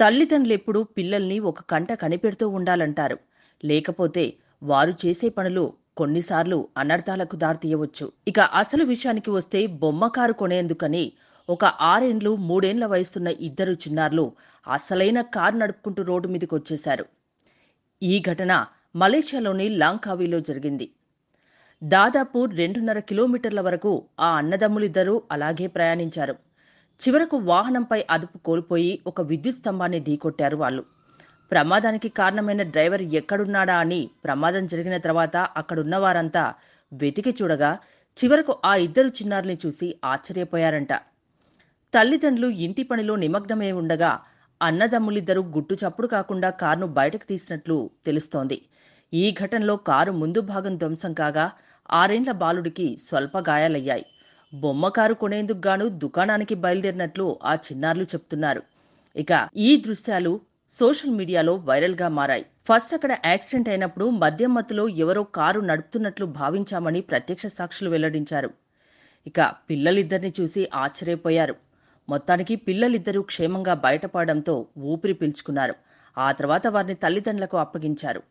తల్లిదండ్రులు ఎప్పుడూ పిల్లల్ని ఒక కంట కనిపెడుతూ ఉండాలంటారు లేకపోతే వారు చేసే పనులు కొన్నిసార్లు అనర్థాలకు దారితీయవచ్చు ఇక అసలు విషయానికి వస్తే బొమ్మ కారు కొనేందుకని ఒక ఆరేండ్లు మూడేండ్ల వయసున్న ఇద్దరు చిన్నారులు అసలైన కారు నడుపుకుంటూ రోడ్డు మీదకి వచ్చేశారు ఈ ఘటన మలేషియాలోని లాంకావీలో జరిగింది దాదాపు రెండున్నర కిలోమీటర్ల వరకు ఆ అన్నదమ్ములిద్దరూ అలాగే ప్రయాణించారు చివరకు వాహనంపై అదుపు కోల్పోయి ఒక విద్యుత్ స్తంభాన్ని ఢీకొట్టారు వాళ్ళు ప్రమాదానికి కారణమైన డ్రైవర్ ఎక్కడున్నాడా అని ప్రమాదం జరిగిన తర్వాత అక్కడున్న వారంతా వెతికి చూడగా చివరకు ఆ ఇద్దరు చిన్నారిని చూసి ఆశ్చర్యపోయారంట తల్లిదండ్రులు ఇంటి పనిలో నిమగ్నమై ఉండగా అన్నదమ్ములిద్దరూ గుట్టు చప్పుడు కాకుండా కారును బయటకు తీసినట్లు తెలుస్తోంది ఈ ఘటనలో కారు ముందు భాగం ధ్వంసం కాగా ఆరేండ్ల బాలుడికి స్వల్ప గాయాలయ్యాయి బొమ్మ కారు కొనేందుకు గాను దుకాణానికి బయలుదేరినట్లు ఆ చిన్నారులు చెప్తున్నారు ఇక ఈ దృశ్యాలు సోషల్ మీడియాలో వైరల్గా మారాయి ఫస్ట్ అక్కడ యాక్సిడెంట్ అయినప్పుడు మద్యం మత్తులో ఎవరో కారు నడుపుతున్నట్లు భావించామని ప్రత్యక్ష సాక్షులు వెల్లడించారు ఇక పిల్లలిద్దరిని చూసి ఆశ్చర్యపోయారు మొత్తానికి పిల్లలిద్దరూ క్షేమంగా బయటపడడంతో ఊపిరి పీల్చుకున్నారు ఆ తర్వాత వారిని తల్లిదండ్రులకు అప్పగించారు